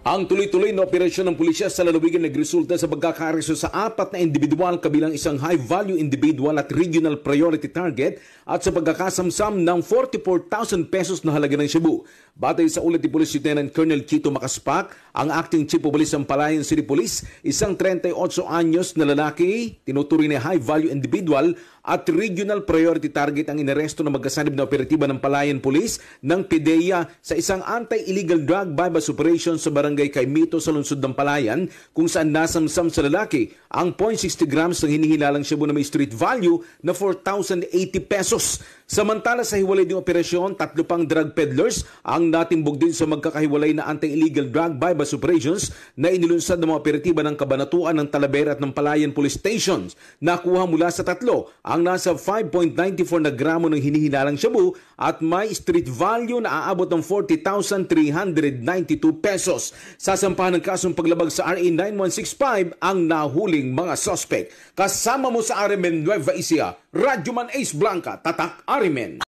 Ang tuloy-tuloy na operasyon ng pulisya sa lalawigan nagresulta sa pagkakareso sa apat na individual kabilang isang high-value individual at regional priority target at sa pagkakasamsam ng 44,000 pesos na halaga ng Cebu. Batay sa ulat ni Police Lieutenant Colonel Kito Makaspak, ang acting chief of police ng Palayan City Police, isang 38 anyos na lalaki, tinuturing na high value individual at regional priority target ang inaresto ng magkasanib na operatiba ng Palayan Police ng PDEA sa isang anti-illegal drug bypass operation sa barangay Kaimito sa lungsod ng Palayan kung saan nasamsam sa lalaki ang 0.60 grams ng hinihilalang shabu na may street value na 4,080 pesos. Samantala sa hiwalay ng operasyon, tatlo pang drug peddlers ang natimbog din sa magkakahiwalay na anti-illegal drug buybus operations na inilunsad ng mga operatiba ng Kabanatuan ng Talavera at ng Palayan Police Stations. Nakuha mula sa tatlo ang nasa 5.94 na gramo ng hinihinalang shabu at may street value na aabot ng 40,392 pesos. Sasampahan ng kasong paglabag sa RA 9165 ang nahuling mga suspect. Kasama mo sa RMN Nueva Ecija, Radyo Man Ace Blanca, Tatak Marimen.